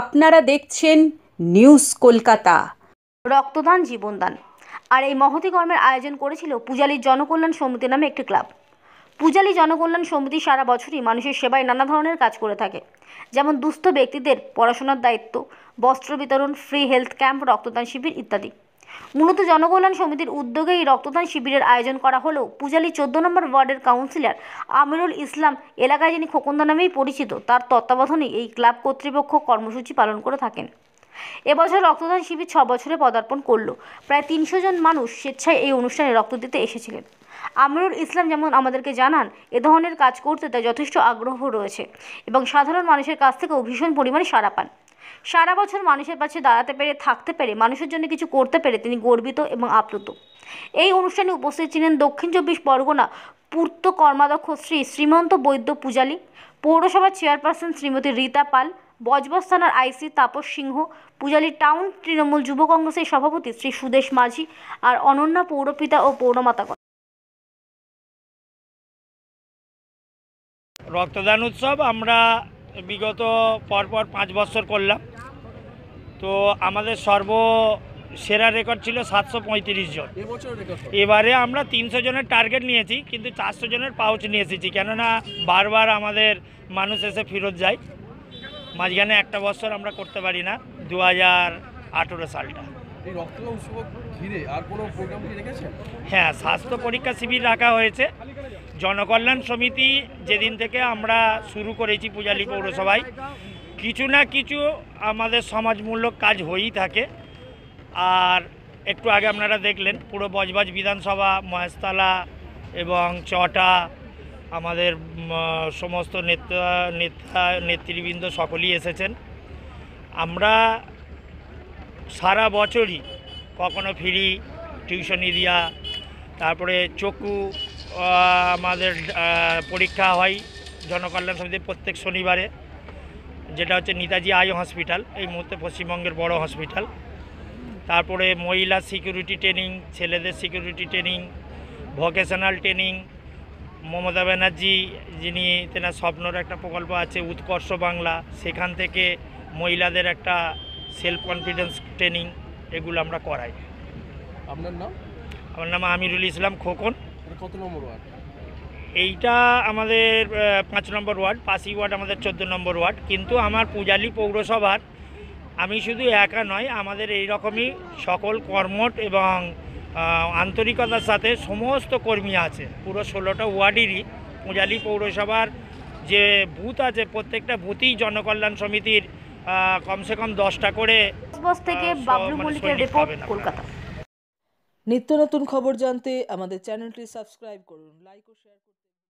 আপনারা দেখছেন নিউজ কলকাতা রক্তদান জীবনদান আর এই মহতি কর্মের আয়োজন করেছিল পূজালী জনকল্যাণ সমিতি নামে একটি ক্লাব পূজালী জনকল্যাণ সমিতি সারা বছরই মানুষের সেবায় নানা ধরনের কাজ করে থাকে যেমন দুস্থ ব্যক্তিদের পড়াশোনার দায়িত্ব বস্ত্র বিতরণ ফ্রি হেলথ ক্যাম্প রক্তদান শিবির ইত্যাদি মূলত জনকল্যাণ সমিতির উদ্যোগে এই রক্তদান শিবিরের আয়োজন করা হলেও পূজালি চোদ্দ নম্বর ওয়ার্ডের কাউন্সিলর আমিরুল ইসলাম এলাকায় যিনি খোকন্দা নামেই পরিচিত তার তত্ত্বাবধানে এই ক্লাব কর্তৃপক্ষ কর্মসূচি পালন করে থাকেন এবছর রক্তদান শিবির ছ বছরে পদার্পণ করল প্রায় তিনশো জন মানুষ স্বেচ্ছায় এই অনুষ্ঠানে রক্ত দিতে এসেছিলেন আমিরুল ইসলাম যেমন আমাদেরকে জানান এ ধরনের কাজ করতে তার যথেষ্ট আগ্রহ রয়েছে এবং সাধারণ মানুষের কাছ থেকেও ভীষণ পরিমাণে সাড়া পান সারা বছর মানুষের পাশে দাঁড়াতে পেরে থাকতে পেরে মানুষের জন্য কিছু করতে পেরে তিনি গর্বিত এবং আপ্লুত এই অনুষ্ঠানে উপস্থিত ছিলেন দক্ষিণ চব্বিশ পরগনা পূর্ত কর্মাধ্যক্ষ শ্রী শ্রীমন্ত বৈদ্য পূজালী পৌরসভার চেয়ারপারসন শ্রীমতী রীতা পাল বজবজ থানার আইসি তাপস সিংহ পূজালী টাউন তৃণমূল যুব কংগ্রেসের সভাপতি শ্রী সুদেশ মাঝি আর অনন্যা পৌরপিতা ও পৌরমাতা রক্তদান উৎসব আমরা বিগত পরপর পাঁচ বছর করলাম তো আমাদের সর্ব সেরা রেকর্ড ছিল সাতশো পঁয়ত্রিশ জন এবারে আমরা তিনশো জনের টার্গেট নিয়েছি কিন্তু চারশো জনের পাউচ নিয়ে এসেছি কেননা বারবার আমাদের মানুষ এসে ফেরত যায় মাঝখানে একটা বছর আমরা করতে পারি না দু হাজার আঠেরো সালটা হ্যাঁ স্বাস্থ্য পরীক্ষা শিবির রাখা হয়েছে জনকল্যাণ সমিতি যেদিন থেকে আমরা শুরু করেছি পূজালী পৌরসভায় কিছু না কিছু আমাদের সমাজমূলক কাজ হয়েই থাকে আর একটু আগে আপনারা দেখলেন পুরো বজবাজ বিধানসভা মহেশতলা এবং চটা আমাদের সমস্ত নেতা নেতা নেতৃবৃন্দ সকলেই এসেছেন আমরা সারা বছরই কখনো ফ্রি টিউশনি দেওয়া তারপরে চকু আমাদের পরীক্ষা হয় জনকল্যাণ সমিতির প্রত্যেক শনিবারে যেটা হচ্ছে নেতাজি আই হসপিটাল এই মুহূর্তে পশ্চিমবঙ্গের বড় হসপিটাল তারপরে মহিলা সিকিউরিটি ট্রেনিং ছেলেদের security training vocational training Mamata Banerjee যিনি তেনার স্বপ্নর একটা প্রকল্প আছে উৎকর্ষ বাংলা সেখান থেকে মহিলাদের একটা সেলফ কনফিডেন্স ট্রেনিং এগুলো আমরা করাই আপনার নাম আমার নাম আমিরুল ইসলাম খোকন কত নম্বর ওয়ার্ড এইটা আমাদের পাঁচ নম্বর ওয়ার্ড পাঁচই ওয়ার্ড আমাদের চোদ্দ নম্বর ওয়ার্ড কিন্তু আমার পূজালি পৌরসভার আমি শুধু একা নয় আমাদের এই রকমই সকল কর্মট এবং আন্তরিকতার সাথে সমস্ত কর্মী আছে পুরো ষোলোটা ওয়ার্ডেরই পূজালি পৌরসভার যে বুথ আছে প্রত্যেকটা বুথই জনকল্যাণ সমিতির কমসে কম দশটা করে মানে নিত্য নতুন খবর জানতে আমাদের চ্যানেলটি সাবস্ক্রাইব করুন লাইক ও শেয়ার করুন